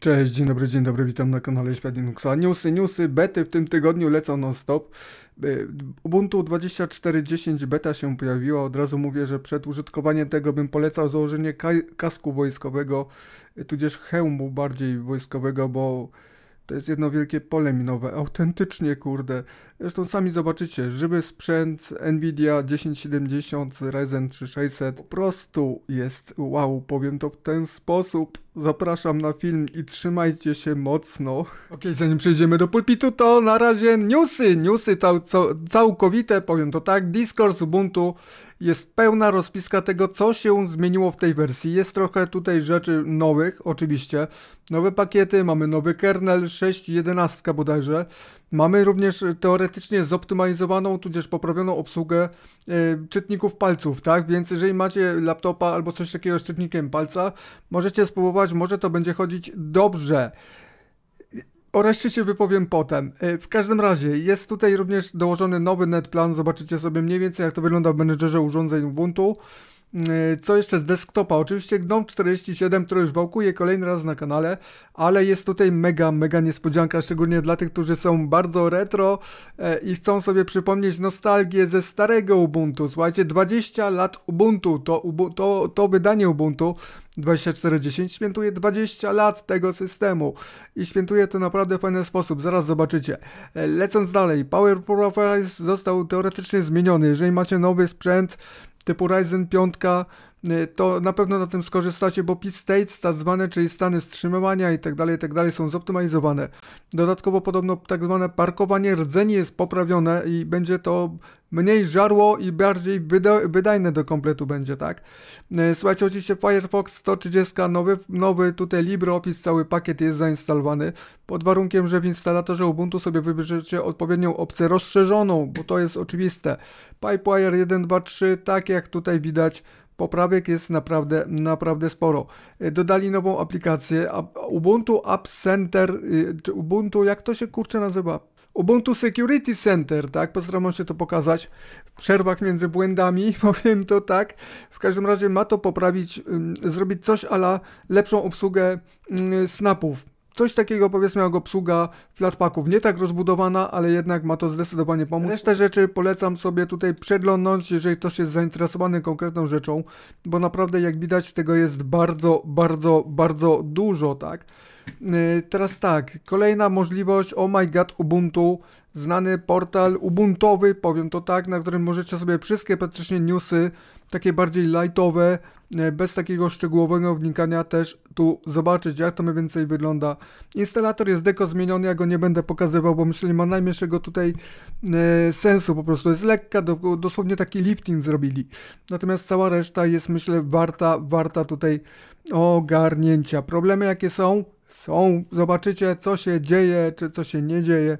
Cześć, dzień dobry, dzień dobry, witam na kanale Świat Linuxa. Newsy, newsy, bety w tym tygodniu lecą non-stop. Ubuntu 24.10 beta się pojawiła, od razu mówię, że przed użytkowaniem tego bym polecał założenie kasku wojskowego, tudzież hełmu bardziej wojskowego, bo to jest jedno wielkie pole minowe, autentycznie kurde. Zresztą sami zobaczycie, żywy sprzęt Nvidia 1070 Ryzen 3600 po prostu jest wow, powiem to w ten sposób. Zapraszam na film i trzymajcie się mocno. Ok, zanim przejdziemy do pulpitu, to na razie newsy, newsy cał, cał, całkowite, powiem to tak, Discord Ubuntu jest pełna rozpiska tego, co się zmieniło w tej wersji. Jest trochę tutaj rzeczy nowych, oczywiście. Nowe pakiety, mamy nowy kernel 6.11 bodajże. Mamy również teoretycznie zoptymalizowaną, tudzież poprawioną obsługę e, czytników palców, tak? Więc jeżeli macie laptopa albo coś takiego z czytnikiem palca, możecie spróbować, może to będzie chodzić dobrze. O reszcie się wypowiem potem. E, w każdym razie, jest tutaj również dołożony nowy netplan, zobaczycie sobie mniej więcej jak to wygląda w menedżerze urządzeń Ubuntu. E, co jeszcze z desktopa? Oczywiście GNOME 47, który już wałkuje kolejny raz na kanale, ale jest tutaj mega, mega niespodzianka, szczególnie dla tych, którzy są bardzo retro e, i chcą sobie przypomnieć nostalgię ze starego Ubuntu. Słuchajcie, 20 lat Ubuntu, to, to, to wydanie Ubuntu 2410 świętuje 20 lat tego systemu i świętuje to naprawdę w fajny sposób, zaraz zobaczycie. E, lecąc dalej, Power Profile został teoretycznie zmieniony, jeżeli macie nowy sprzęt, typu Ryzen 5 Y, to na pewno na tym skorzystacie, bo PIS states, tak zwane, czyli stany wstrzymywania tak, tak dalej, są zoptymalizowane. Dodatkowo podobno tak zwane parkowanie rdzeni jest poprawione i będzie to mniej żarło i bardziej wydajne do kompletu będzie, tak? Y, słuchajcie, oczywiście Firefox 130, nowy, nowy tutaj LibreOffice, cały pakiet jest zainstalowany, pod warunkiem, że w instalatorze Ubuntu sobie wybierzecie odpowiednią opcję rozszerzoną, bo to jest oczywiste. Pipewire 1.2.3, tak jak tutaj widać, Poprawek jest naprawdę, naprawdę sporo. E, dodali nową aplikację Ubuntu App Center, y, czy Ubuntu, jak to się kurczę nazywa? Ubuntu Security Center, tak? Postaram się to pokazać w przerwach między błędami, powiem to tak. W każdym razie ma to poprawić, zrobić coś ala lepszą obsługę mm, snapów Coś takiego powiedzmy jak obsługa flatpaków. Nie tak rozbudowana, ale jednak ma to zdecydowanie pomóc. Resztę rzeczy polecam sobie tutaj przeglądnąć, jeżeli ktoś jest zainteresowany konkretną rzeczą, bo naprawdę jak widać tego jest bardzo, bardzo, bardzo dużo, tak? Y, teraz tak, kolejna możliwość, oh my god, Ubuntu, znany portal ubuntowy, powiem to tak, na którym możecie sobie wszystkie praktycznie newsy takie bardziej lightowe, e, bez takiego szczegółowego wnikania też tu zobaczyć, jak to mniej więcej wygląda. Instalator jest deko zmieniony, ja go nie będę pokazywał, bo myślę, że ma najmniejszego tutaj e, sensu, po prostu jest lekka, dosłownie taki lifting zrobili. Natomiast cała reszta jest, myślę, warta, warta tutaj ogarnięcia. Problemy jakie są? Są, zobaczycie co się dzieje, czy co się nie dzieje.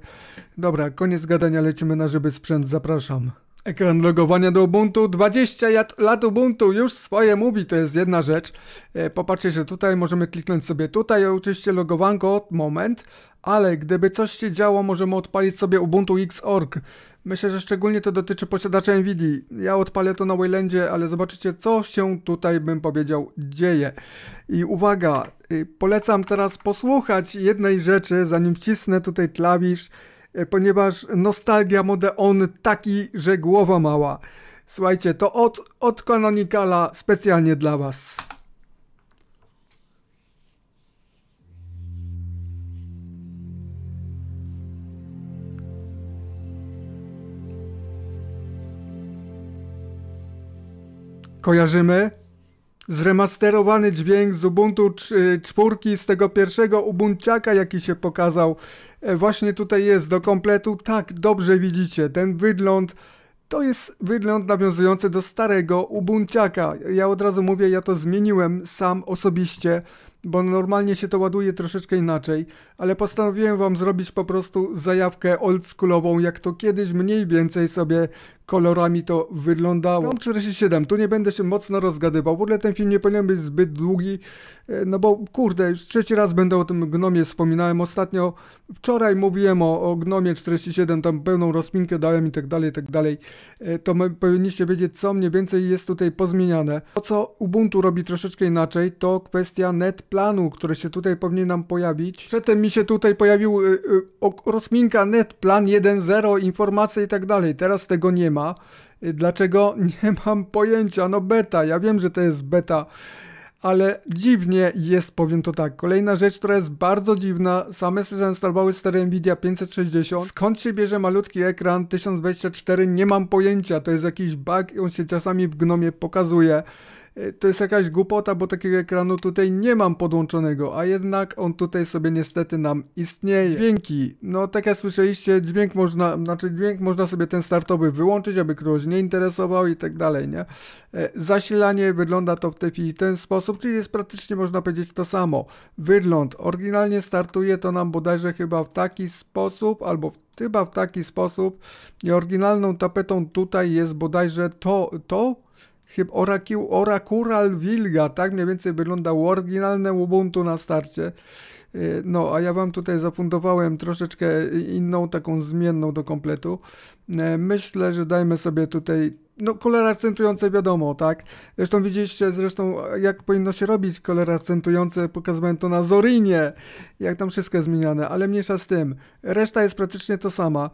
Dobra, koniec gadania, lecimy na żywy sprzęt, zapraszam. Ekran logowania do Ubuntu, 20 lat Ubuntu, już swoje mówi, to jest jedna rzecz. E, popatrzcie, że tutaj możemy kliknąć sobie tutaj, oczywiście logowanko, moment, ale gdyby coś się działo, możemy odpalić sobie Ubuntu X.org. Myślę, że szczególnie to dotyczy posiadacza NVIDII. Ja odpalę to na Waylandzie, ale zobaczycie, co się tutaj, bym powiedział, dzieje. I uwaga, y, polecam teraz posłuchać jednej rzeczy, zanim wcisnę tutaj klawisz, E, ponieważ nostalgia mode. On taki, że głowa mała. Słuchajcie, to od, od Canonicala specjalnie dla Was. Kojarzymy? zremasterowany dźwięk z Ubuntu y, czwórki, z tego pierwszego Ubunciaka, jaki się pokazał. E, właśnie tutaj jest do kompletu. Tak, dobrze widzicie, ten wygląd to jest wygląd nawiązujący do starego Ubunciaka. Ja od razu mówię, ja to zmieniłem sam osobiście, bo normalnie się to ładuje troszeczkę inaczej, ale postanowiłem wam zrobić po prostu zajawkę oldschoolową, jak to kiedyś mniej więcej sobie kolorami to wyglądało. Mam 47, tu nie będę się mocno rozgadywał, w ogóle ten film nie powinien być zbyt długi, e, no bo kurde, już trzeci raz będę o tym gnomie wspominałem, ostatnio, wczoraj mówiłem o, o gnomie 47, tam pełną rozpinkę dałem i tak dalej, i tak dalej, e, to my powinniście wiedzieć co mniej więcej jest tutaj pozmieniane. To co Ubuntu robi troszeczkę inaczej, to kwestia netplanu, który się tutaj powinien nam pojawić. Przedtem mi się tutaj pojawił y, e, y, rozminka netplan 1.0, informacje i tak dalej, teraz tego nie ma ma. Y, dlaczego? Nie mam pojęcia. No beta, ja wiem, że to jest beta, ale dziwnie jest, powiem to tak. Kolejna rzecz, która jest bardzo dziwna, same zainstalowały stare Nvidia 560. Skąd się bierze malutki ekran 1024? Nie mam pojęcia. To jest jakiś bug, on się czasami w gnomie pokazuje. E, to jest jakaś głupota, bo takiego ekranu tutaj nie mam podłączonego, a jednak on tutaj sobie niestety nam istnieje. Dźwięki, no tak jak słyszeliście, dźwięk można, znaczy dźwięk można sobie ten startowy wyłączyć, aby kogoś nie interesował i tak dalej, nie? E, zasilanie wygląda to w tej chwili w ten sposób, czyli jest praktycznie można powiedzieć to samo. Wygląd, oryginalnie startuje to nam bodajże chyba w taki sposób, albo w chyba w taki sposób. I oryginalną tapetą tutaj jest bodajże to, to Chyba Oracle, Oracural Wilga, tak mniej więcej wyglądał oryginalne Ubuntu na starcie. Y, no, a ja Wam tutaj zafundowałem troszeczkę inną, taką zmienną do kompletu. Y, myślę, że dajmy sobie tutaj no kolor akcentujący wiadomo, tak? Zresztą widzieliście zresztą jak powinno się robić kolor akcentujący, pokazywałem to na Zorinie, jak tam wszystko jest zmieniane, ale mniejsza z tym. Reszta jest praktycznie to sama.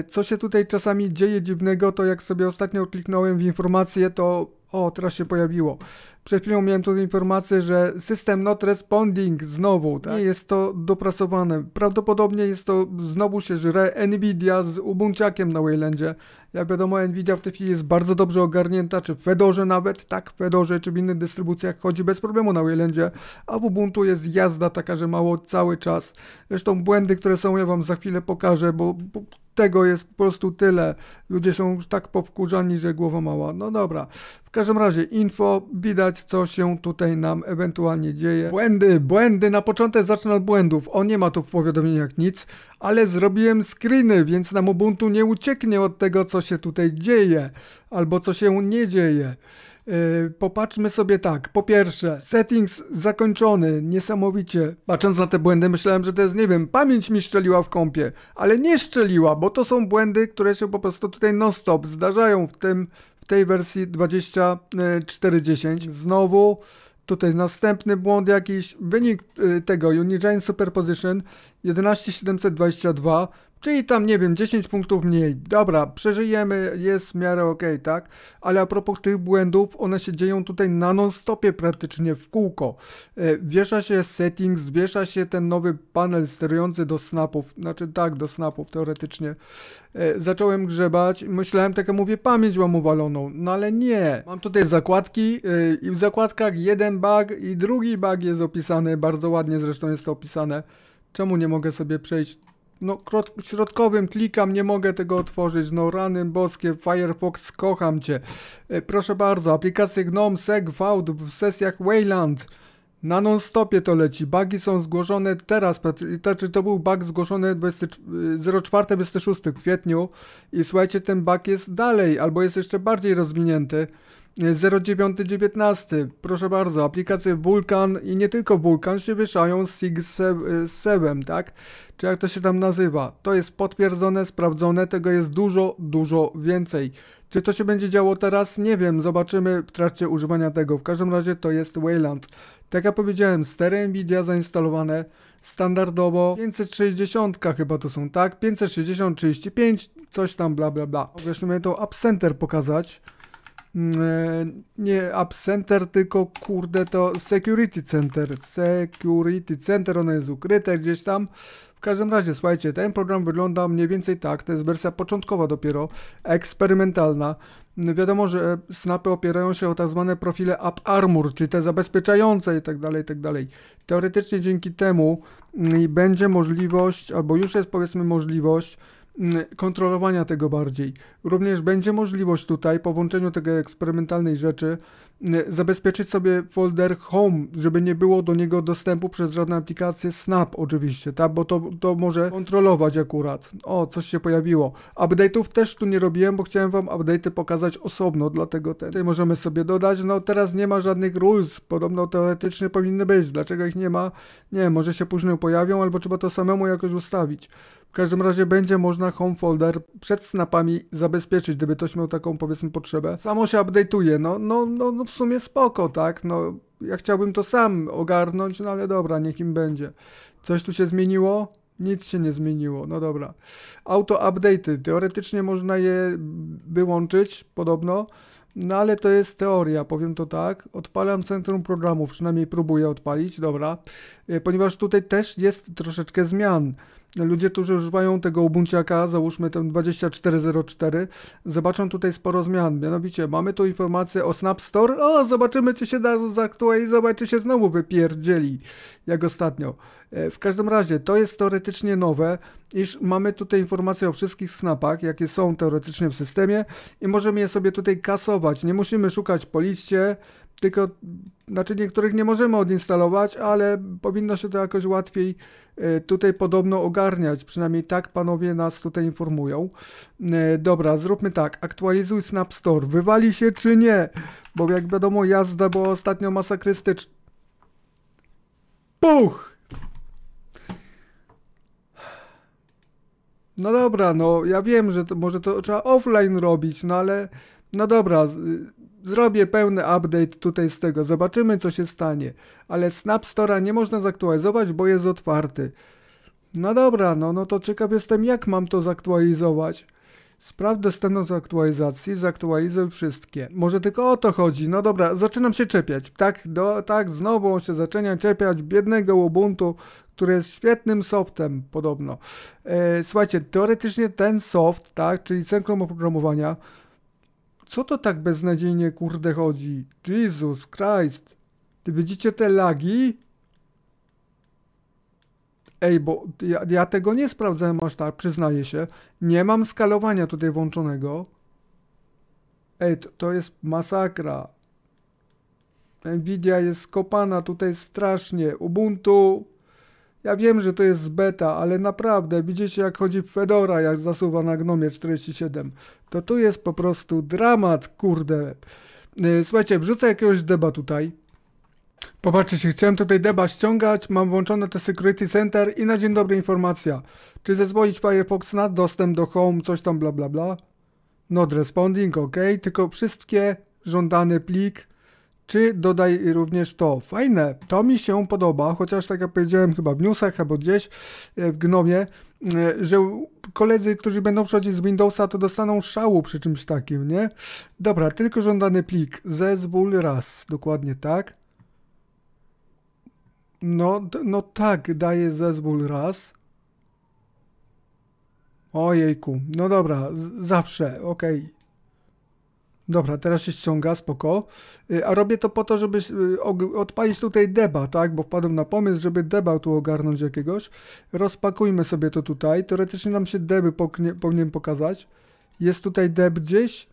Y, co się tutaj czasami dzieje dziwnego, to jak sobie ostatnio kliknąłem w informacje to o, teraz się pojawiło. Przed chwilą miałem tu informację, że system not responding znowu, tak? Nie tak. jest to dopracowane. Prawdopodobnie jest to, znowu się żre Nvidia z Ubuntuakiem na Waylandzie. Jak wiadomo, Nvidia w tej chwili jest bardzo dobrze ogarnięta, czy w Fedorze nawet, tak, w Fedorze, czy w innych dystrybucjach chodzi bez problemu na Waylandzie, a w Ubuntu jest jazda taka, że mało cały czas. Zresztą błędy, które są, ja wam za chwilę pokażę, bo, bo tego jest po prostu tyle. Ludzie są już tak powkurzani, że głowa mała. No dobra. W każdym razie info, widać co się tutaj nam ewentualnie dzieje. Błędy, błędy, na początek zacznę od błędów. O, nie ma tu w powiadomieniach nic, ale zrobiłem screeny, więc nam Ubuntu nie ucieknie od tego, co się tutaj dzieje, albo co się nie dzieje. Y, popatrzmy sobie tak. Po pierwsze, settings zakończony, niesamowicie. Patrząc na te błędy, myślałem, że to jest, nie wiem, pamięć mi szczeliła w kąpie, ale nie szczeliła, bo to są błędy, które się po prostu tutaj non-stop zdarzają w tym, w tej wersji 2410. Y, Znowu Tutaj następny błąd jakiś, wynik y, tego Unigine Superposition 11722 Czyli tam, nie wiem, 10 punktów mniej. Dobra, przeżyjemy, jest w miarę okej, okay, tak? Ale a propos tych błędów, one się dzieją tutaj na non-stopie praktycznie w kółko. E, wiesza się setting, wiesza się ten nowy panel sterujący do snapów. Znaczy tak, do snapów teoretycznie. E, zacząłem grzebać, myślałem, tak jak mówię, pamięć mam uwaloną. No ale nie. Mam tutaj zakładki e, i w zakładkach jeden bug i drugi bug jest opisany. Bardzo ładnie zresztą jest to opisane. Czemu nie mogę sobie przejść no, środkowym klikam, nie mogę tego otworzyć. No, rany boskie, Firefox, kocham cię. E, proszę bardzo, aplikacje GNOME, SegVault w sesjach Wayland. Na non-stopie to leci. Bugi są zgłoszone teraz, znaczy to był bug zgłoszony 04-26 e, kwietniu i słuchajcie, ten bug jest dalej, albo jest jeszcze bardziej rozwinięty. 0919. Proszę bardzo, aplikacje Vulkan i nie tylko Vulkan się wieszają z SIG Sebem, y, tak? Czy jak to się tam nazywa? To jest potwierdzone, sprawdzone, tego jest dużo, dużo więcej. Czy to się będzie działo teraz? Nie wiem, zobaczymy w trakcie używania tego. W każdym razie to jest Wayland. Tak jak powiedziałem, stereo Nvidia zainstalowane standardowo 560 chyba to są, tak? 560, 35, coś tam bla bla bla. Wreszcie miałem to App Center pokazać. Mm, e, nie App Center, tylko kurde to Security Center. Security Center, ono jest ukryte gdzieś tam. W każdym razie, słuchajcie, ten program wygląda mniej więcej tak, to jest wersja początkowa dopiero, eksperymentalna. Wiadomo, że snapy opierają się o tak zwane profile App Armor, czyli te zabezpieczające itd., tak itd. Tak Teoretycznie dzięki temu mm, będzie możliwość, albo już jest powiedzmy możliwość, Mm, kontrolowania tego bardziej. Również będzie możliwość tutaj po włączeniu tego eksperymentalnej rzeczy zabezpieczyć sobie folder home, żeby nie było do niego dostępu przez żadną aplikację Snap oczywiście, tak, bo to, to może kontrolować akurat. O, coś się pojawiło. Update'ów też tu nie robiłem, bo chciałem wam update'y pokazać osobno, dlatego te tutaj możemy sobie dodać. No teraz nie ma żadnych rules, podobno teoretycznie powinny być. Dlaczego ich nie ma? Nie, może się później pojawią, albo trzeba to samemu jakoś ustawić. W każdym razie będzie można home folder przed snapami zabezpieczyć, gdyby ktoś miał taką powiedzmy potrzebę. Samo się update'uje, no, no, no, no w sumie spoko, tak? No, ja chciałbym to sam ogarnąć, no ale dobra, im będzie. Coś tu się zmieniło? Nic się nie zmieniło, no dobra. Auto update'y, teoretycznie można je wyłączyć, podobno, no ale to jest teoria, powiem to tak. Odpalam centrum programów, przynajmniej próbuję odpalić, dobra. E, ponieważ tutaj też jest troszeczkę zmian ludzie, którzy używają tego Ubunciaka, załóżmy ten 2404, zobaczą tutaj sporo zmian. Mianowicie mamy tu informację o Snap Store. O, zobaczymy, czy się da zaktualizować, czy się znowu wypierdzieli, jak ostatnio. E, w każdym razie, to jest teoretycznie nowe, iż mamy tutaj informacje o wszystkich snapach, jakie są teoretycznie w systemie i możemy je sobie tutaj kasować. Nie musimy szukać po liście, tylko znaczy niektórych nie możemy odinstalować, ale powinno się to jakoś łatwiej e, tutaj podobno ogarniać, przynajmniej tak panowie nas tutaj informują. E, dobra, zróbmy tak, aktualizuj Snap Store, wywali się czy nie? Bo jak wiadomo jazda była ostatnio masakrystyczna. Puch! No dobra, no ja wiem, że to, może to trzeba offline robić, no ale no dobra, Zrobię pełny update tutaj z tego, zobaczymy co się stanie. Ale Snap Store'a nie można zaktualizować, bo jest otwarty. No dobra, no, no to ciekaw jestem jak mam to zaktualizować. Sprawdź dostępność aktualizacji, zaktualizuj wszystkie. Może tylko o to chodzi. No dobra, zaczynam się czepiać. Tak, do, tak znowu się zaczynam czepiać biednego Ubuntu, który jest świetnym softem podobno. E, słuchajcie, teoretycznie ten soft, tak, czyli centrum oprogramowania, co to tak beznadziejnie kurde chodzi? Jesus Christ. Ty widzicie te lagi? Ej, bo ja, ja tego nie sprawdzałem aż tak, przyznaję się. Nie mam skalowania tutaj włączonego. Ej, to, to jest masakra. Nvidia jest skopana tutaj strasznie. Ubuntu ja wiem, że to jest z beta, ale naprawdę, widzicie jak chodzi Fedora, jak zasuwa na Gnomie 47. To tu jest po prostu dramat, kurde. E, słuchajcie, wrzucę jakiegoś deba tutaj. Popatrzcie, chciałem tutaj deba ściągać, mam włączone te Security Center i na dzień dobry informacja. Czy zezwolić Firefox na dostęp do Home, coś tam bla bla bla. Not responding, ok, tylko wszystkie żądany plik czy dodaj również to. Fajne, to mi się podoba, chociaż tak jak powiedziałem chyba w newsach albo gdzieś e, w Gnomie, e, że koledzy, którzy będą przychodzić z Windowsa, to dostaną szału przy czymś takim, nie? Dobra, tylko żądany plik, zezwól raz, dokładnie tak. No, no tak, daje zezwól raz. Ojejku, no dobra, zawsze, okej. Okay. Dobra, teraz się ściąga, spoko. Y, a robię to po to, żeby y, odpalić tutaj deba, tak? Bo wpadłem na pomysł, żeby deba tu ogarnąć jakiegoś. Rozpakujmy sobie to tutaj. Teoretycznie nam się deby powinien pokazać. Jest tutaj deb gdzieś?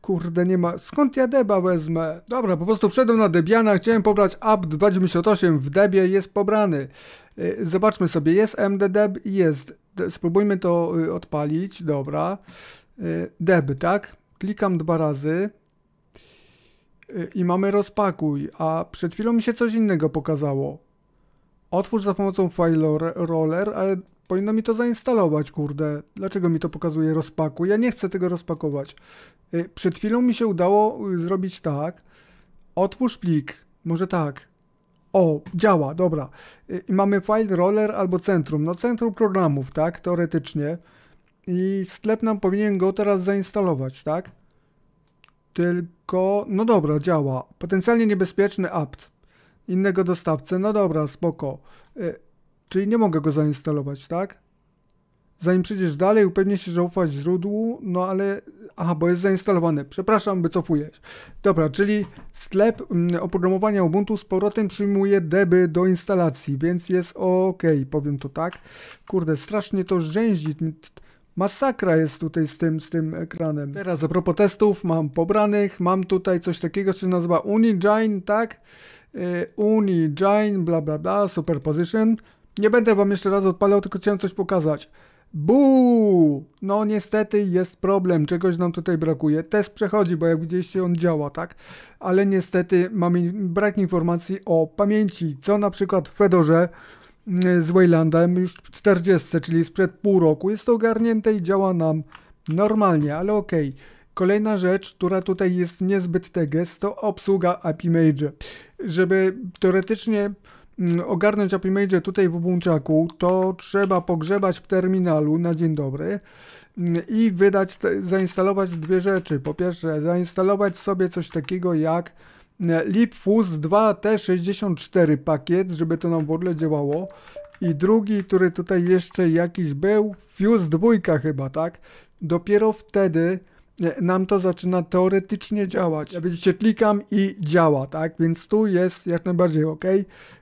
Kurde, nie ma. Skąd ja deba wezmę? Dobra, po prostu wszedłem na debiana, chciałem pobrać up 298 w debie, jest pobrany. Y, zobaczmy sobie, jest mddeb, jest. Spróbujmy to odpalić, dobra. Deb, tak? Klikam dwa razy y, i mamy rozpakuj, a przed chwilą mi się coś innego pokazało. Otwórz za pomocą file roller, ale powinno mi to zainstalować, kurde. Dlaczego mi to pokazuje rozpakuj? Ja nie chcę tego rozpakować. Y, przed chwilą mi się udało y, zrobić tak. Otwórz plik, może tak. O, działa, dobra. I mamy file roller albo centrum. No centrum programów, tak, teoretycznie i sklep nam powinien go teraz zainstalować, tak? Tylko, no dobra, działa. Potencjalnie niebezpieczny apt innego dostawcę, no dobra, spoko. E, czyli nie mogę go zainstalować, tak? Zanim przejdziesz dalej, upewnij się, że ufasz źródłu, no ale... Aha, bo jest zainstalowany. Przepraszam, wycofuję Dobra, czyli sklep mm, oprogramowania Ubuntu z powrotem przyjmuje deby do instalacji, więc jest ok, powiem to tak. Kurde, strasznie to rzęzi Masakra jest tutaj z tym, z tym ekranem. Teraz a propos testów, mam pobranych, mam tutaj coś takiego, co się nazywa Unigine, tak? Yy, Unigine, bla bla bla, superposition. Nie będę wam jeszcze raz odpalał, tylko chciałem coś pokazać. Buu! No niestety jest problem, czegoś nam tutaj brakuje. Test przechodzi, bo jak widzieliście on działa, tak? Ale niestety mamy brak informacji o pamięci, co na przykład w Fedorze, z Waylandem już w 40, czyli sprzed pół roku. Jest to ogarnięte i działa nam normalnie, ale okej. Okay. Kolejna rzecz, która tutaj jest niezbyt teges, to obsługa API Major. Żeby teoretycznie mm, ogarnąć API Major tutaj w Ubuntu, to trzeba pogrzebać w terminalu na dzień dobry mm, i wydać, zainstalować dwie rzeczy. Po pierwsze, zainstalować sobie coś takiego jak E, Lipfus 2 T64 pakiet, żeby to nam w ogóle działało. I drugi, który tutaj jeszcze jakiś był, Fuse 2 chyba, tak? Dopiero wtedy e, nam to zaczyna teoretycznie działać. Ja widzicie, klikam i działa, tak? Więc tu jest jak najbardziej ok.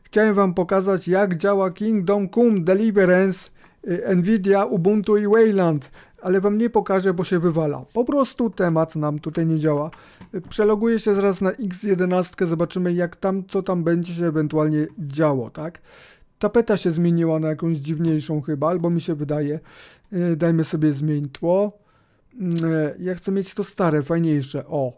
Chciałem Wam pokazać, jak działa Kingdom Come Deliverance, e, Nvidia, Ubuntu i Wayland ale wam nie pokażę, bo się wywala. Po prostu temat nam tutaj nie działa. Przeloguję się zaraz na X11, zobaczymy jak tam, co tam będzie się ewentualnie działo, tak? Tapeta się zmieniła na jakąś dziwniejszą chyba, albo mi się wydaje. E, dajmy sobie zmień tło. Mm, e, ja chcę mieć to stare, fajniejsze, o.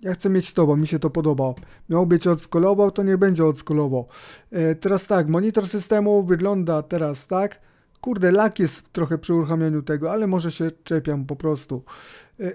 Ja chcę mieć to, bo mi się to podoba. Miał być odskolował, to nie będzie odskolował. E, teraz tak, monitor systemu wygląda teraz tak Kurde, lak jest trochę przy uruchamianiu tego, ale może się czepiam po prostu. E,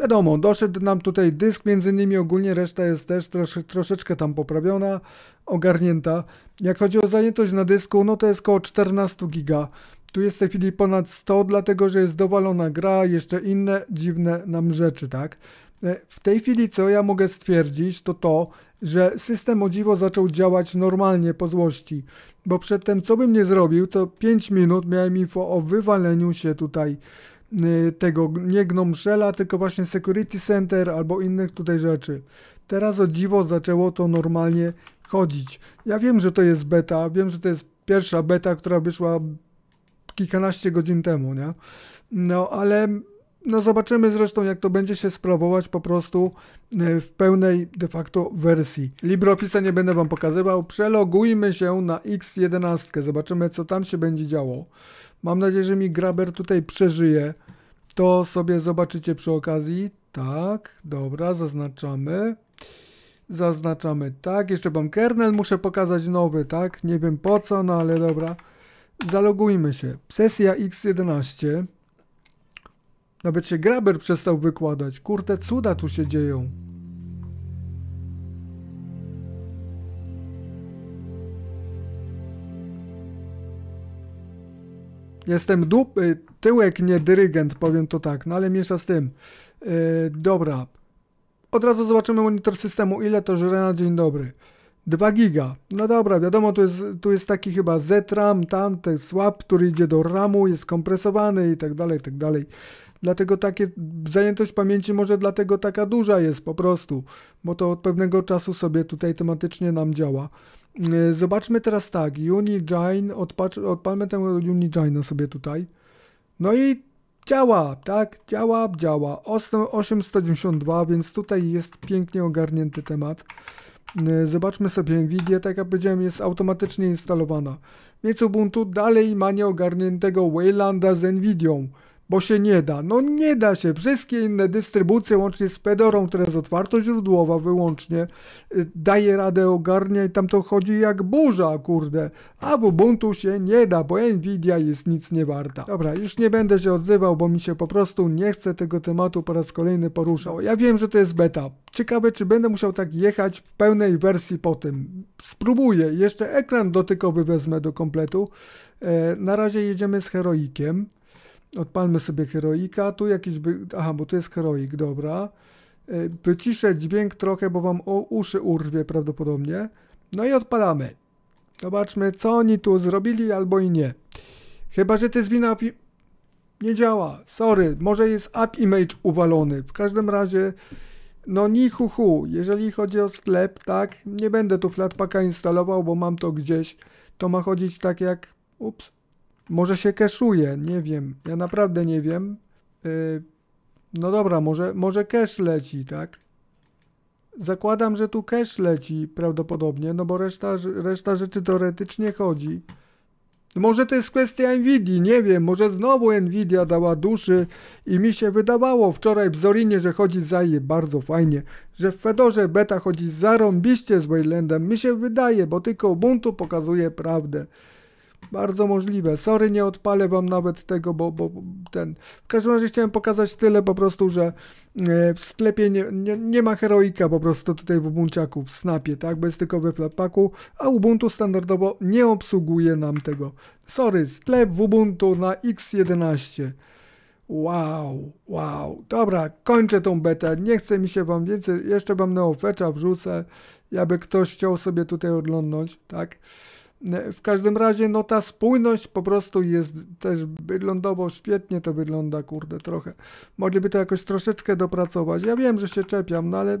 wiadomo, doszedł nam tutaj dysk między innymi ogólnie reszta jest też trosze, troszeczkę tam poprawiona, ogarnięta. Jak chodzi o zajętość na dysku, no to jest około 14 giga. Tu jest w tej chwili ponad 100, dlatego że jest dowalona gra, jeszcze inne dziwne nam rzeczy, tak? E, w tej chwili co ja mogę stwierdzić to to, że system o dziwo zaczął działać normalnie po złości, bo przedtem co bym nie zrobił, to 5 minut miałem info o wywaleniu się tutaj e, tego nie gnomszela, tylko właśnie Security Center albo innych tutaj rzeczy. Teraz o dziwo zaczęło to normalnie chodzić. Ja wiem, że to jest beta, wiem, że to jest pierwsza beta, która wyszła kilkanaście godzin temu, nie? No, ale no zobaczymy zresztą, jak to będzie się sprawować po prostu e, w pełnej de facto wersji. LibreOffice'a nie będę Wam pokazywał. Przelogujmy się na X11. Zobaczymy, co tam się będzie działo. Mam nadzieję, że mi Graber tutaj przeżyje. To sobie zobaczycie przy okazji. Tak, dobra, zaznaczamy. Zaznaczamy tak. Jeszcze Wam kernel muszę pokazać nowy, tak? Nie wiem po co, no ale dobra. Zalogujmy się. Sesja X11. Nawet się Graber przestał wykładać. Kurde, cuda tu się dzieją. Jestem dupy, Tyłek, nie dyrygent, powiem to tak. No ale mniejsza z tym. Yy, dobra. Od razu zobaczymy monitor systemu. Ile to żre na dzień dobry? 2 giga. No dobra, wiadomo, tu jest, tu jest taki chyba ZRAM, tamten swap, który idzie do RAMu, jest kompresowany i tak dalej, i tak dalej. Dlatego takie zajętość pamięci może dlatego taka duża jest po prostu, bo to od pewnego czasu sobie tutaj tematycznie nam działa. E, zobaczmy teraz tak, Unigine, odpalmy tę Unigine'a sobie tutaj. No i działa, tak, działa, działa. 892, więc tutaj jest pięknie ogarnięty temat. E, zobaczmy sobie Nvidia, tak jak powiedziałem, jest automatycznie instalowana. Więc Ubuntu dalej ma nieogarniętego Waylanda z Nvidią bo się nie da. No nie da się. Wszystkie inne dystrybucje, łącznie z Pedorą, która jest źródłowa wyłącznie, y, daje radę ogarniać. Tam to chodzi jak burza, kurde. A w Ubuntu się nie da, bo Nvidia jest nic nie warta. Dobra, już nie będę się odzywał, bo mi się po prostu nie chce tego tematu po raz kolejny poruszał. Ja wiem, że to jest beta. Ciekawe, czy będę musiał tak jechać w pełnej wersji po tym. Spróbuję. Jeszcze ekran dotykowy wezmę do kompletu. E, na razie jedziemy z Heroikiem. Odpalmy sobie heroika. Tu jakiś... By... Aha, bo tu jest heroik, dobra. E, wyciszę dźwięk trochę, bo wam o uszy urwie prawdopodobnie. No i odpalamy. Zobaczmy, co oni tu zrobili albo i nie. Chyba, że to jest wina API... Nie działa, sorry, może jest app image uwalony. W każdym razie, no ni hu, hu. Jeżeli chodzi o sklep, tak, nie będę tu Flatpaka instalował, bo mam to gdzieś. To ma chodzić tak jak... Ups, może się keszuje, nie wiem. Ja naprawdę nie wiem. Yy, no dobra, może, może cash leci, tak? Zakładam, że tu cash leci prawdopodobnie, no bo reszta, reszta rzeczy teoretycznie chodzi. Może to jest kwestia Nvidia, nie wiem, może znowu Nvidia dała duszy i mi się wydawało wczoraj w Zorinie, że chodzi zaje bardzo fajnie, że w Fedorze beta chodzi zarąbiście z Waylandem, mi się wydaje, bo tylko Ubuntu pokazuje prawdę. Bardzo możliwe. Sorry, nie odpalę wam nawet tego, bo, bo ten. W każdym razie chciałem pokazać tyle po prostu, że e, w sklepie nie, nie, nie ma heroika po prostu tutaj w Ubuntu w Snapie, tak? Bo jest tylko we Flatpaku, a Ubuntu standardowo nie obsługuje nam tego. Sorry, sklep w Ubuntu na X11. Wow, wow. Dobra, kończę tą betę. Nie chcę mi się wam więcej. Jeszcze wam Neofetcha wrzucę, aby ktoś chciał sobie tutaj odlądnąć, tak? W każdym razie, no ta spójność po prostu jest też wyglądowo świetnie to wygląda, kurde, trochę. Mogliby to jakoś troszeczkę dopracować. Ja wiem, że się czepiam, no ale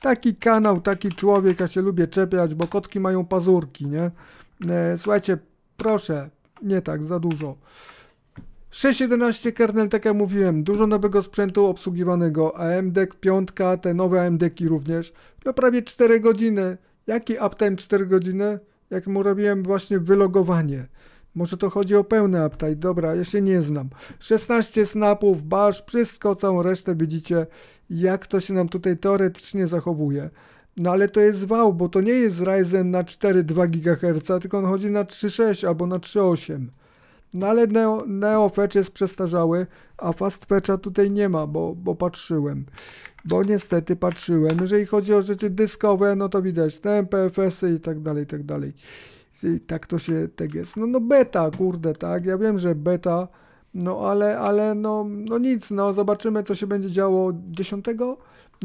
taki kanał, taki człowiek, ja się lubię czepiać, bo kotki mają pazurki, nie? E, słuchajcie, proszę, nie tak, za dużo. 6.11 kernel, tak jak mówiłem, dużo nowego sprzętu obsługiwanego, AMD 5, te nowe AMD-ki również, no prawie 4 godziny. Jaki uptime 4 godziny? jak mu robiłem właśnie wylogowanie. Może to chodzi o pełny uptime, dobra, ja się nie znam. 16 snapów, bash, wszystko, całą resztę widzicie, jak to się nam tutaj teoretycznie zachowuje. No ale to jest wał, bo to nie jest Ryzen na 4,2 GHz, tylko on chodzi na 3,6 albo na 3,8. No ale Neo, Neo Fetch jest przestarzały, a Fast Fetcha tutaj nie ma, bo, bo patrzyłem. Bo niestety patrzyłem. Jeżeli chodzi o rzeczy dyskowe, no to widać te MPFS-y i tak dalej, i tak dalej. I tak to się tak jest. No, no beta, kurde, tak. Ja wiem, że beta, no ale, ale no, no nic, no zobaczymy, co się będzie działo 10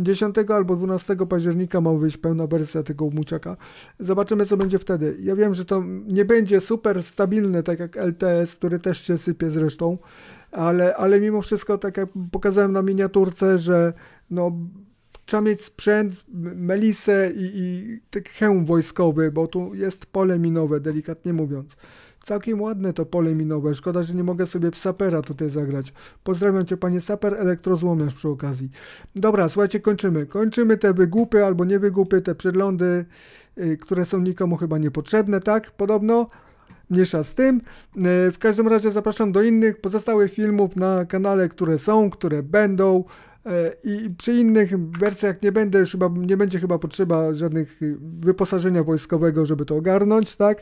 10 albo 12 października ma wyjść pełna wersja tego muciaka. Zobaczymy, co będzie wtedy. Ja wiem, że to nie będzie super stabilne, tak jak LTS, który też się sypie zresztą, ale, ale mimo wszystko, tak jak pokazałem na miniaturce, że no, trzeba mieć sprzęt, melisę i, i hełm wojskowy, bo tu jest pole minowe, delikatnie mówiąc. Całkiem ładne to pole minowe, szkoda, że nie mogę sobie sapera tutaj zagrać. Pozdrawiam cię panie saper, elektrozłomiarz przy okazji. Dobra, słuchajcie, kończymy. Kończymy te wygłupy albo nie wygłupy, te przeglądy, y, które są nikomu chyba niepotrzebne, tak? Podobno mniejsza z tym. Y, w każdym razie zapraszam do innych pozostałych filmów na kanale, które są, które będą. Y, I przy innych wersjach nie będę już chyba, nie będzie chyba potrzeba żadnych wyposażenia wojskowego, żeby to ogarnąć, tak?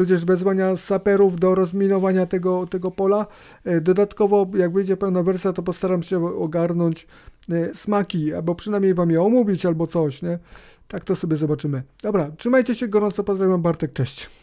tudzież wezwania saperów do rozminowania tego, tego pola. E, dodatkowo, jak wyjdzie pełna wersja, to postaram się ogarnąć e, smaki, albo przynajmniej wam je omówić, albo coś, nie? Tak to sobie zobaczymy. Dobra, trzymajcie się gorąco, pozdrawiam Bartek, cześć.